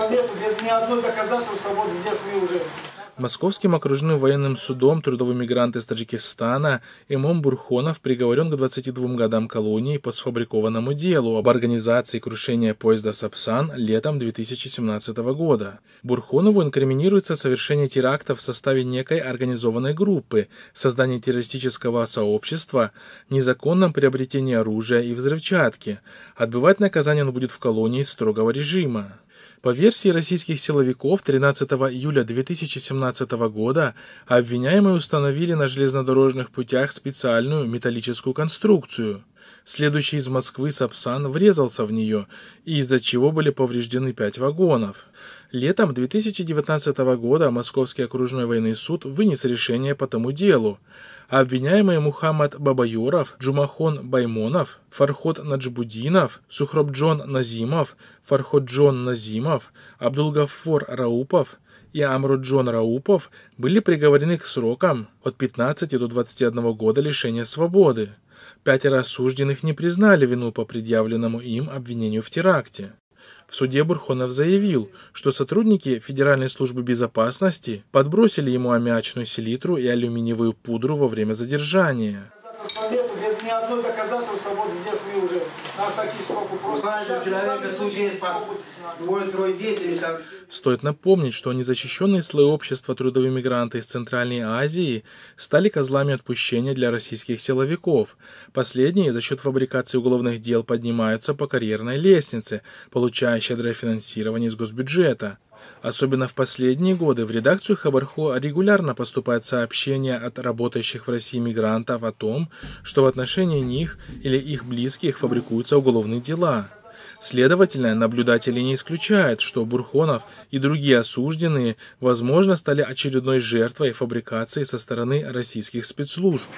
победу без ни одной доказательства вот здесь мы уже. Московским окружным военным судом трудовой мигрант из Таджикистана Имом Бурхонов приговорен к 22 годам колонии по сфабрикованному делу об организации крушения поезда «Сапсан» летом 2017 года. Бурхонову инкриминируется совершение терактов в составе некой организованной группы, создание террористического сообщества, незаконном приобретении оружия и взрывчатки. Отбывать наказание он будет в колонии строгого режима. По версии российских силовиков, 13 июля 2017 года обвиняемые установили на железнодорожных путях специальную металлическую конструкцию. Следующий из Москвы Сапсан врезался в нее, из-за чего были повреждены пять вагонов. Летом 2019 года Московский окружной военный суд вынес решение по тому делу. Обвиняемые Мухаммад Бабаюров, Джумахон Баймонов, Фархот Наджбудинов, Сухробджон Назимов, Фарходжон Назимов, Абдулгафор Раупов – и Амруджон Раупов были приговорены к срокам от 15 до 21 года лишения свободы. Пятеро осужденных не признали вину по предъявленному им обвинению в теракте. В суде Бурхонов заявил, что сотрудники Федеральной службы безопасности подбросили ему аммиачную селитру и алюминиевую пудру во время задержания исповеду без ни одной доказательства, вот здесь вы уже, нас такие сколько просто. У человека тут двое-трое деятелей. Стоит напомнить, что незащищенные слои общества трудовые мигранты из Центральной Азии стали козлами отпущения для российских силовиков. Последние за счет фабрикации уголовных дел поднимаются по карьерной лестнице, получая щедрое финансирование из госбюджета. Особенно в последние годы в редакцию Хабархо регулярно поступают сообщения от работающих в России мигрантов о том, что в отношении них или их близких фабрикуются уголовные дела. Следовательно, наблюдатели не исключают, что Бурхонов и другие осужденные, возможно, стали очередной жертвой фабрикации со стороны российских спецслужб.